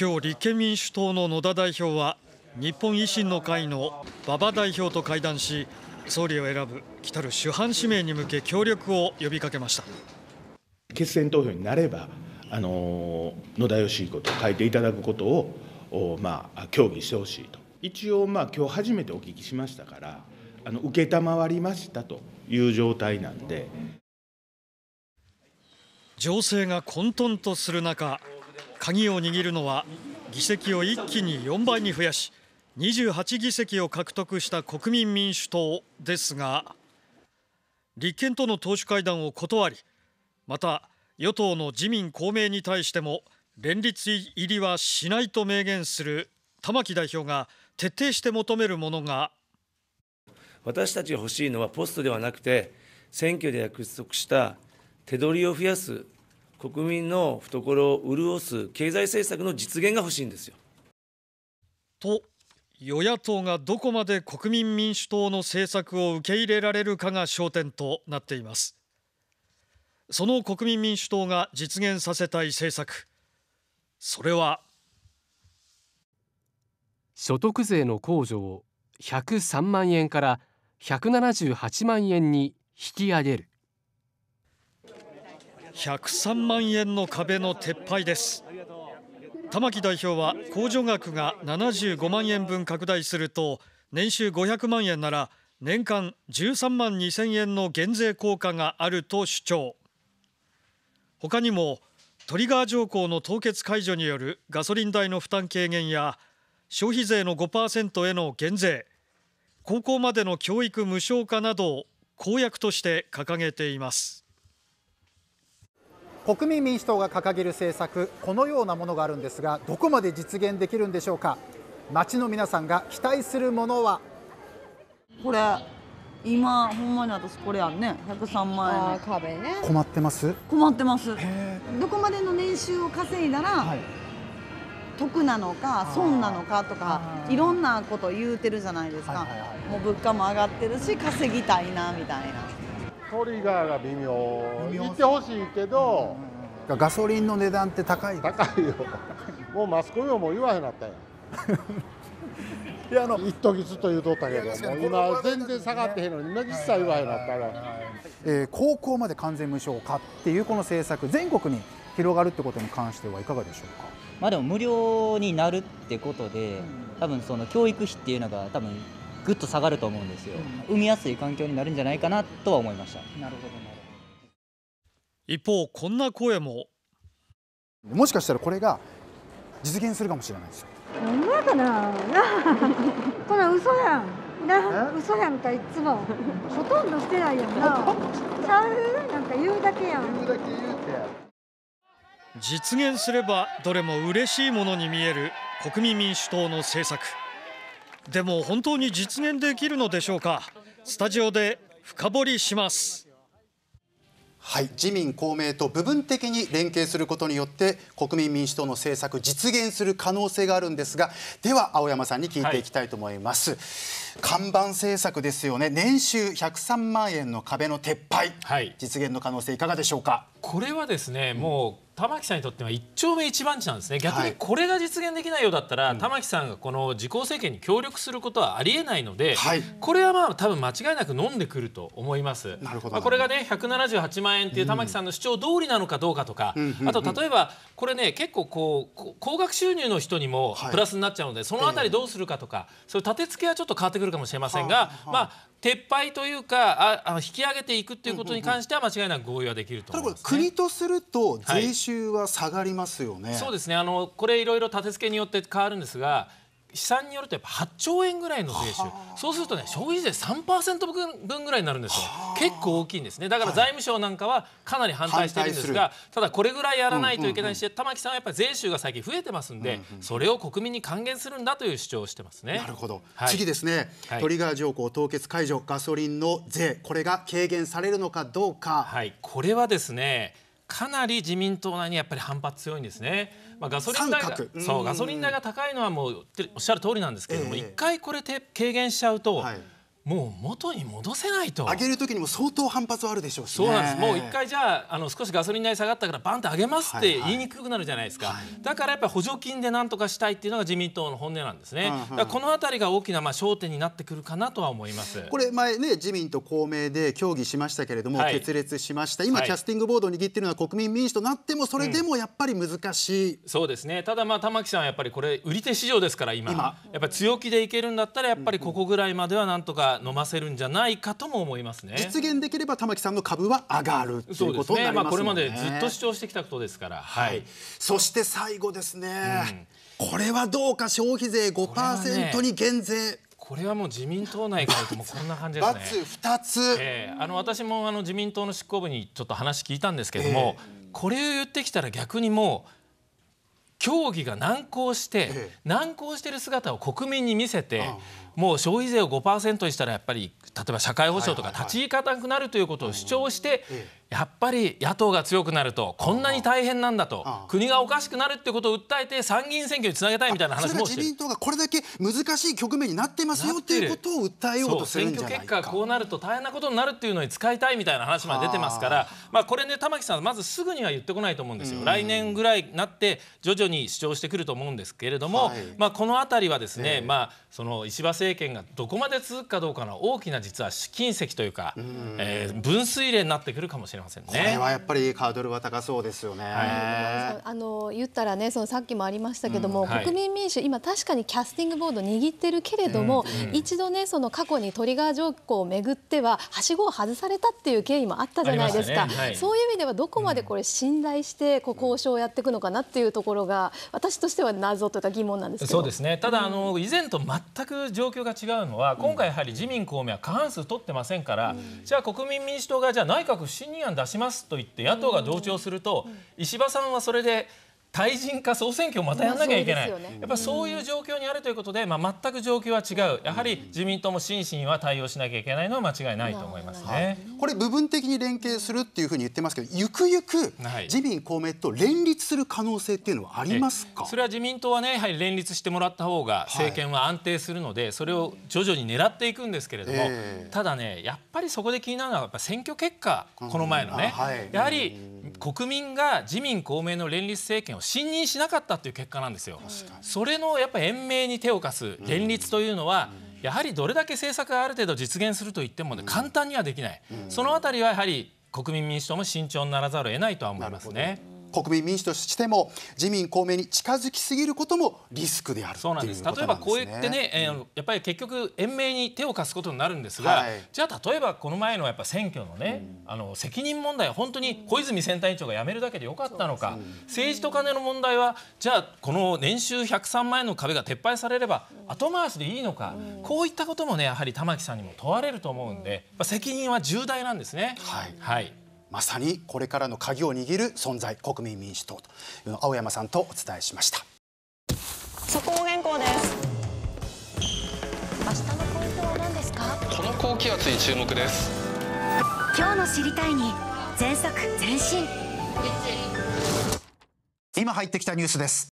今日立憲民主党の野田代表は日本維新の会の馬場代表と会談し総理を選ぶ来る主犯指名に向け協力を呼びかけました決選投票になればあの野田佳彦と書いていただくことを、まあ、協議してほしいと一応、まあ、今日初めてお聞きしましたからあの承りましたという状態なんで情勢が混沌とする中鍵を握るのは議席を一気に4倍に増やし28議席を獲得した国民民主党ですが立憲との党首会談を断りまた与党の自民公明に対しても連立入りはしないと明言する玉木代表が徹底して求めるものが私たちが欲しいのはポストではなくて選挙で約束した手取りを増やす国民の懐を潤す経済政策の実現が欲しいんですよ。と与野党がどこまで国民民主党の政策を受け入れられるかが焦点となっていますその国民民主党が実現させたい政策それは所得税の控除を103万円から178万円に引き上げる103万円の壁の撤廃です玉木代表は控除額が75万円分拡大すると年収500万円なら年間13万2000円の減税効果があると主張他にもトリガー条項の凍結解除によるガソリン代の負担軽減や消費税の5%への減税高校までの教育無償化などを公約として掲げています。国民民主党が掲げる政策このようなものがあるんですがどこまで実現できるんでしょうか街の皆さんが期待するものはこれ今ほんまに私これやんね103万円壁ね困ってます困ってますどこまでの年収を稼いだら、はい、得なのか損なのかとかいろんなこと言うてるじゃないですか、はいはいはい、もう物価も上がってるし稼ぎたいなみたいな。トリガーが微妙微妙言ってほしいけど、うんガソリンの値段って高い高いよもうマスコミも言わへんなったんや いやあの一時ずっと言うとったけども今全然下がってへんのに実際言わへんなったら、えー、高校まで完全無償化っていうこの政策全国に広がるってことに関してはいかがでしょうかまあでも無料になるってことで、多分その教育費っていうのが多分ぐっと下がると思うんですよ、産みやすい環境になるんじゃないかなとは思いましたなるほど一方こんな声ももしかしたらこれが実現するかもしれないですよほんまやかなな こんな嘘やんな嘘やんかいつもほとんどしてないやんなちゃうなんか言うだけやん言うだけ言うて実現すればどれも嬉しいものに見える国民民主党の政策でも本当に実現できるのでしょうかスタジオで深掘りしますはい、自民公明と部分的に連携することによって国民民主党の政策実現する可能性があるんですがでは青山さんに聞いていきたいと思います、はい、看板政策ですよね年収103万円の壁の撤廃、はい、実現の可能性いかがでしょうかこれはですね、もう玉木さんにとっては一丁目一番地なんですね逆にこれが実現できないようだったら、はい、玉木さんがこの自公政権に協力することはありえないので、はい、これはまあ多分間違いなく飲んでくると思います。なるほど、まあ、これがね178万円っていう玉木さんの主張通りなのかどうかとか、うん、あと例えばこれね結構こう高額収入の人にもプラスになっちゃうので、はい、その辺りどうするかとか、えー、そう立て付けはちょっと変わってくるかもしれませんが、まあ撤廃というかああの引き上げていくっていうことに関しては間違いなく合意はできると思います、ね、国とすると税収中は下がりますよね。そうですね。あのこれいろいろ立て付けによって変わるんですが。試算によるとやっぱ8兆円ぐらいの税収そうするとね消費税3%分分ぐらいになるんですよ結構大きいんですねだから財務省なんかはかなり反対しているんですが、はただこれぐらいやらないといけないし、うんうん、玉木さんはやっぱり税収が最近増えてますんで、うんうん、それを国民に還元するんだという主張をしてますねなるほど、はい、次ですね、トリガー条項凍結解除ガソリンの税これが軽減されるのかどうかはいこれはですねかなり自民党内にやっぱり反発強いんですね。まあ、ガソリン代がそうガソリン代が高いのはもうおっしゃる通りなんですけれども、一、回これて軽減しちゃうと。はいもう元に戻せないと上げる時にも相当反発はあるでしょうし、ね、そうなんですもう一回じゃああの少しガソリン代下がったからバンと上げますって言いにくくなるじゃないですか、はいはい、だからやっぱり補助金でなんとかしたいっていうのが自民党の本音なんですね、この辺りが大きなまあ焦点になってくるかなとは思いますこれ前ね自民と公明で協議しましたけれども、はい、決裂しました今、キャスティングボードを握っているのは国民民主となってもそれでもやっぱり難しい、うん、そうですねただまあ玉木さんはやっぱりこれ売り手市場ですから今やっぱり強気でいけるんだったらやっぱりここぐらいまではなんとか飲ませるんじゃないかとも思いますね実現できれば玉木さんの株は上がるということすね、ね、まあ、これまでずっと主張してきたことですから、はい、はい、そして最後ですね、うん、これはどうか消費税5%に減税これはもう自民党内からもこんな感じですね。二つ。えー、あの私もあの自民党の執行部にちょっと話聞いたんですけども、えー、これを言ってきたら逆にもう。協議が難航して、え難航している姿を国民に見せて、もう消費税を5%にしたらやっぱり例えば社会保障とか立ち行かなくなるということを主張してやっぱり野党が強くなるとこんなに大変なんだと国がおかしくなるってことを訴えて参議院選挙につなげたいみたいな話も自民党がこれだけ難しい局面になってますよっていうことを訴えようとするんじゃない選挙結果こうなると大変なことになるっていうのに使いたいみたいな話まで出てますからまあこれね玉木さんまずすぐには言ってこないと思うんですよ、来年ぐらいになって徐々に主張してくると思うんですけれども、はい、まあこの辺りはですね、えー、まあその石破政権がどこまで続くかどうかの大きな実は試金石というか、うえー、分水嶺になってくるかもしれない。れませんね。これはやっぱりハードルは高そうですよね。はい、あの言ったらね、そのさっきもありましたけども、うんはい、国民民主今確かにキャスティングボード握ってるけれども、うんうん、一度ねその過去にトリガー条項をめぐってははしごを外されたっていう経緯もあったじゃないですか。ねはい、そういう意味ではどこまでこれ信頼してこう交渉をやっていくのかなっていうところが私としては謎というか疑問なんですそうですね。ただ、あの以前と全く状況が違うのは今回やはり自民公明は過半数取ってませんから、じゃあ国民民主党がじゃあ内閣不信任案案出しますと言って野党が同調すると石破さんはそれで対人化総選挙をまたやらなきゃいけない、ね、やっぱそういう状況にあるということで、まあ、全く状況は違うやはり自民党も真摯には対応しなきゃいけないのは間違いないと思いますね、はい、これ部分的に連携するっていうふうに言ってますけどゆくゆく自民公明と連立する可能性っていうのはありますかそれは自民党はねやはり連立してもらった方が政権は安定するので、それを徐々に狙っていくんですけれども、ただねやっぱりそこで気になるのはやっぱ選挙結果この前のね、はい、やはり国民が自民公明の連立政権を信任しなかったという結果なんですよ。それのやっぱ延命に手を貸す連立というのは、やはりどれだけ政策がある程度実現すると言っても、ね、簡単にはできない、そのあたりはやはり国民民主党も慎重にならざるを得ないとは思いますね。国民民主としても自民公明に近づきすぎることもリスクであるそうなんです、ね、例えばこうやってね、えー、やっぱり結局延命に手を貸すことになるんですが、じゃあ例えばこの前のやっぱ選挙のね、うん、あの責任問題は本当に小泉選対委員長が辞めるだけでよかったのか、政治と金の問題はじゃあこの年収103万円の壁が撤廃されれば後回しでいいのか、うん、こういったこともねやはり玉木さんにも問われると思うんで、うん、責任は重大なんですね。はい、はいまさにこれからの鍵を握る存在国民民主党というのを青山さんとお伝えしましたそこも原稿です明日のポイントは何ですかこの高気圧に注目です今日の知りたいに全速前進今入ってきたニュースです